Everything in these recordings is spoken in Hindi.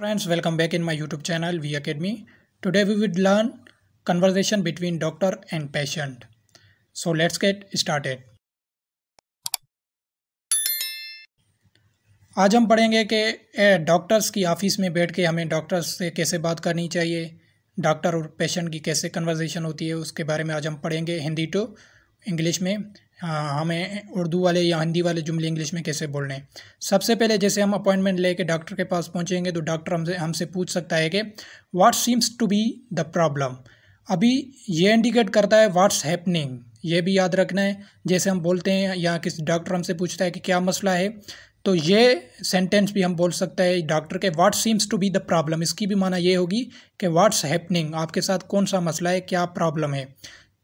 Friends, welcome back in my YouTube channel V Academy. Today we will learn conversation between doctor and patient. So let's get started. आज हम पढ़ेंगे कि डॉक्टर्स की ऑफिस में बैठ के हमें डॉक्टर्स से कैसे बात करनी चाहिए डॉक्टर और पेशेंट की कैसे कन्वर्जेशन होती है उसके बारे में आज हम पढ़ेंगे हिंदी टू इंग्लिश में हमें उर्दू वाले या हिंदी वाले जुमले इंग्लिश में कैसे बोलने हैं सबसे पहले जैसे हम अपॉइंटमेंट लेके डॉक्टर के पास पहुंचेंगे तो डॉक्टर हमसे हमसे पूछ सकता है कि what seems to be the problem अभी ये इंडिकेट करता है वाट्स हैपनिंग ये भी याद रखना है जैसे हम बोलते हैं या किसी डॉक्टर हमसे पूछता है कि क्या मसला है तो ये सेंटेंस भी हम बोल सकते हैं डॉक्टर के what seems to be the problem इसकी भी माना ये होगी कि वाट्स हैपनिंग आपके साथ कौन सा मसला है क्या प्रॉब्लम है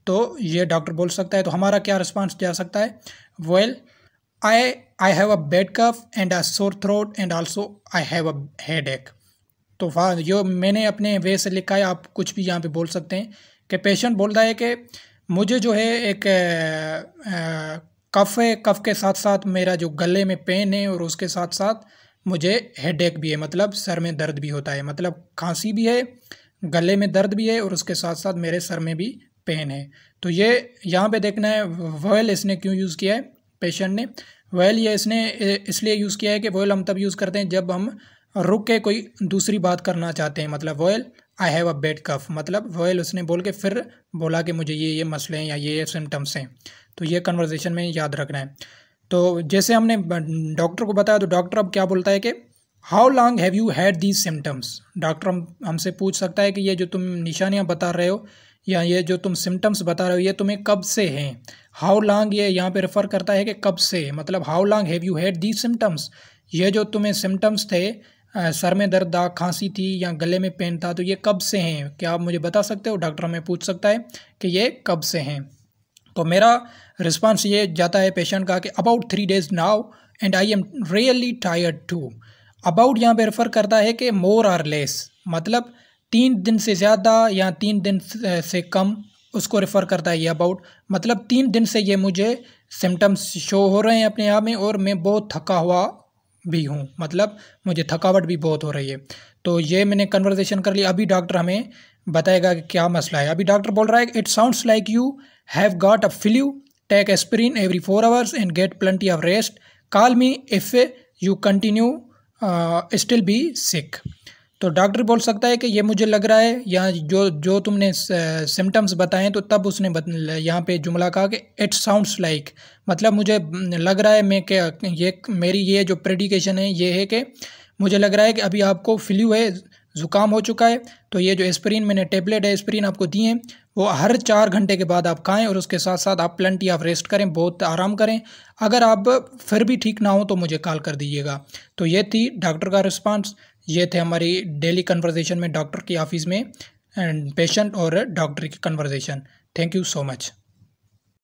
तो ये डॉक्टर बोल सकता है तो हमारा क्या रिस्पॉन्स जा सकता है well I I have a bad cough and a sore throat and also I have a headache तो वहाँ जो मैंने अपने वे से लिखा है आप कुछ भी यहाँ पे बोल सकते हैं कि पेशेंट बोल रहा है कि मुझे जो है एक कफ़ है कफ़ के साथ साथ मेरा जो गले में पेन है और उसके साथ साथ मुझे हेड एक भी है मतलब सर में दर्द भी होता है मतलब खांसी भी है गले में दर्द भी है और उसके साथ साथ मेरे सर में भी पेन है तो ये यहाँ पे देखना है वॉयल इसने क्यों यूज़ किया है पेशेंट ने वॉयल ये इसने इसलिए यूज़ किया है कि वॉयल हम तब यूज़ करते हैं जब हम रुक के कोई दूसरी बात करना चाहते हैं मतलब well I have a bad cough मतलब वॉयल उसने बोल के फिर बोला कि मुझे ये ये मसले हैं या ये ये सिम्टम्स हैं तो ये कन्वर्जेशन में याद रखना है तो जैसे हमने डॉक्टर को बताया तो डॉक्टर अब क्या बोलता है कि how long have you had these symptoms doctor हमसे पूछ सकता है कि ये जो तुम निशानियाँ बता रहे हो या ये जो तुम सिम्टम्स बता रहे हो ये तुम्हें कब से हैं हाउ लॉन्ग ये यहाँ पे रेफ़र करता है कि कब से मतलब how long have you had the symptoms ये जो तुम्हें सिम्टम्स थे सर में दर्द था खांसी थी या गले में पेन था तो ये कब से हैं क्या आप मुझे बता सकते हो डॉक्टर हमें पूछ सकता है कि ये कब से हैं तो मेरा रिस्पॉन्स ये जाता है पेशेंट का कि about three days now and I am really tired too about यहाँ पे रेफ़र करता है कि मोर आर लेस मतलब तीन दिन से ज़्यादा या तीन दिन से कम उसको रेफ़र करता है ये अबाउट मतलब तीन दिन से ये मुझे सिम्टम्स शो हो रहे हैं अपने आप में और मैं बहुत थका हुआ भी हूँ मतलब मुझे थकावट भी बहुत हो रही है तो ये मैंने कन्वर्जेशन कर लिया अभी डॉक्टर हमें बताएगा कि क्या मसला है अभी डॉक्टर बोल रहा है it sounds like you have got a flu take aspirin every four hours and get plenty of rest call me if you continue still be sick तो डॉक्टर बोल सकता है कि ये मुझे लग रहा है या जो जो तुमने सिम्टम्स बताएं तो तब उसने यहाँ पे जुमला कहा कि इट साउंड्स लाइक मतलब मुझे लग रहा है मैं क्या ये मेरी ये जो प्रेडिकेशन है ये है कि मुझे लग रहा है कि अभी आपको फ्लू है ज़ुकाम हो चुका है तो ये जो एस्प्रीन मैंने टेबलेट है एस्प्रीन आपको दी हैं वो हर चार घंटे के बाद आप खाएं और उसके साथ साथ आप प्लंटी आप रेस्ट करें बहुत आराम करें अगर आप फिर भी ठीक ना हो तो मुझे कॉल कर दीजिएगा तो ये थी डॉक्टर का रिस्पांस ये थे हमारी डेली कन्वर्जेशन में डॉक्टर की ऑफिस में पेशेंट और डॉक्टर की conversation thank you so much